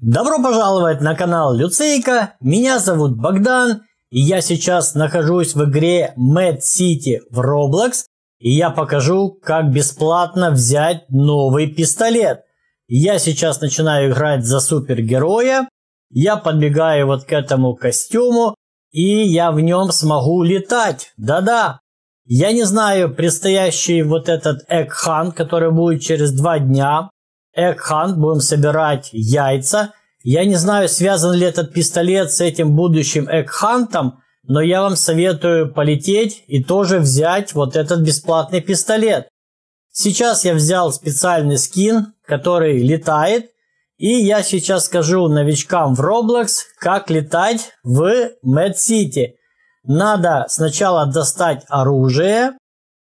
Добро пожаловать на канал Люцейка, меня зовут Богдан, и я сейчас нахожусь в игре Mad City в Roblox, и я покажу, как бесплатно взять новый пистолет. Я сейчас начинаю играть за супергероя, я подбегаю вот к этому костюму, и я в нем смогу летать, да-да. Я не знаю, предстоящий вот этот Экхан, который будет через два дня, Экхан, будем собирать яйца. Я не знаю, связан ли этот пистолет с этим будущим Экхантом, но я вам советую полететь и тоже взять вот этот бесплатный пистолет. Сейчас я взял специальный скин, который летает, и я сейчас скажу новичкам в Roblox, как летать в Mad City. Надо сначала достать оружие,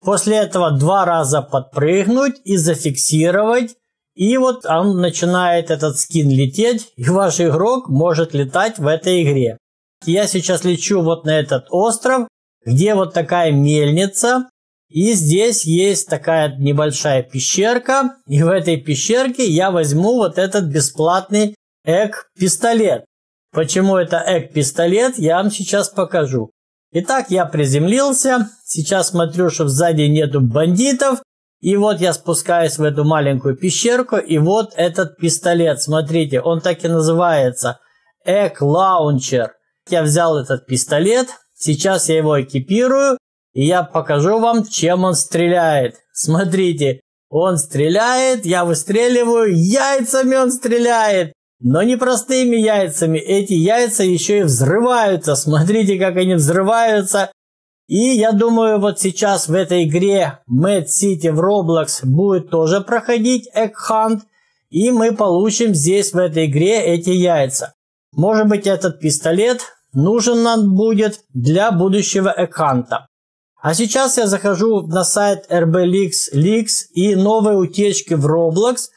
после этого два раза подпрыгнуть и зафиксировать и вот он начинает этот скин лететь, и ваш игрок может летать в этой игре. Я сейчас лечу вот на этот остров, где вот такая мельница. И здесь есть такая небольшая пещерка. И в этой пещерке я возьму вот этот бесплатный эк-пистолет. Почему это эк-пистолет, я вам сейчас покажу. Итак, я приземлился. Сейчас смотрю, что сзади нету бандитов. И вот я спускаюсь в эту маленькую пещерку, и вот этот пистолет, смотрите, он так и называется, Эк-лаунчер. Я взял этот пистолет, сейчас я его экипирую, и я покажу вам, чем он стреляет. Смотрите, он стреляет, я выстреливаю, яйцами он стреляет. Но не простыми яйцами, эти яйца еще и взрываются. Смотрите, как они взрываются и я думаю, вот сейчас в этой игре Mad City в Roblox будет тоже проходить Egg Hunt. И мы получим здесь в этой игре эти яйца. Может быть этот пистолет нужен нам будет для будущего экханта. А сейчас я захожу на сайт RBLX Leaks и новые утечки в Roblox.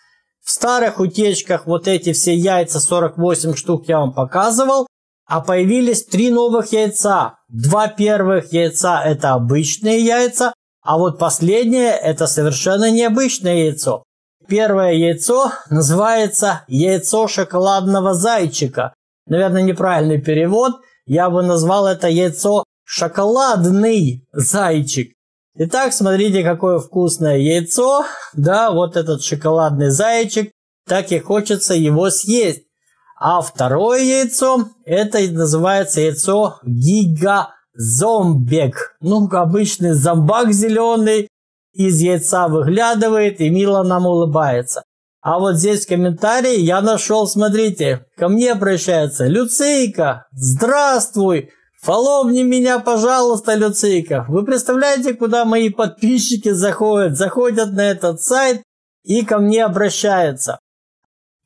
В старых утечках вот эти все яйца 48 штук я вам показывал а появились три новых яйца. Два первых яйца – это обычные яйца, а вот последнее – это совершенно необычное яйцо. Первое яйцо называется яйцо шоколадного зайчика. Наверное, неправильный перевод. Я бы назвал это яйцо шоколадный зайчик. Итак, смотрите, какое вкусное яйцо. Да, вот этот шоколадный зайчик. Так и хочется его съесть. А второе яйцо, это называется яйцо гигазомбек. Ну, обычный зомбак зеленый из яйца выглядывает и мило нам улыбается. А вот здесь комментарий я нашел, смотрите, ко мне обращается Люцейка, здравствуй, фоловни меня, пожалуйста, Люцейка. Вы представляете, куда мои подписчики заходят? Заходят на этот сайт и ко мне обращаются.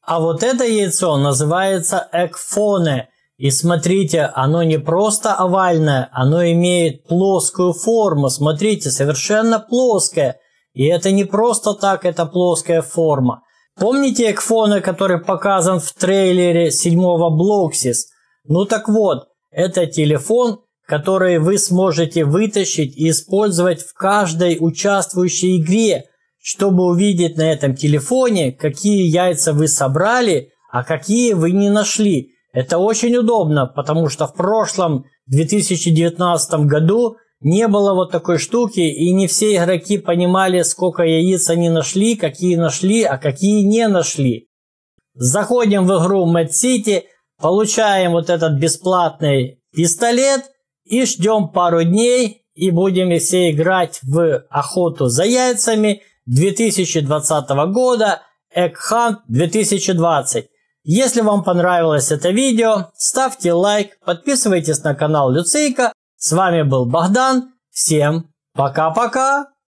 А вот это яйцо называется экфоне. И смотрите, оно не просто овальное, оно имеет плоскую форму. Смотрите, совершенно плоское. И это не просто так, это плоская форма. Помните экфоны, который показан в трейлере седьмого Блоксис? Ну так вот, это телефон, который вы сможете вытащить и использовать в каждой участвующей игре – чтобы увидеть на этом телефоне, какие яйца вы собрали, а какие вы не нашли. Это очень удобно, потому что в прошлом 2019 году не было вот такой штуки, и не все игроки понимали, сколько яиц они нашли, какие нашли, а какие не нашли. Заходим в игру Mad City, получаем вот этот бесплатный пистолет и ждем пару дней, и будем все играть в охоту за яйцами – 2020 года, Экхант 2020. Если вам понравилось это видео, ставьте лайк, подписывайтесь на канал Люцейка. С вами был Богдан. Всем пока-пока!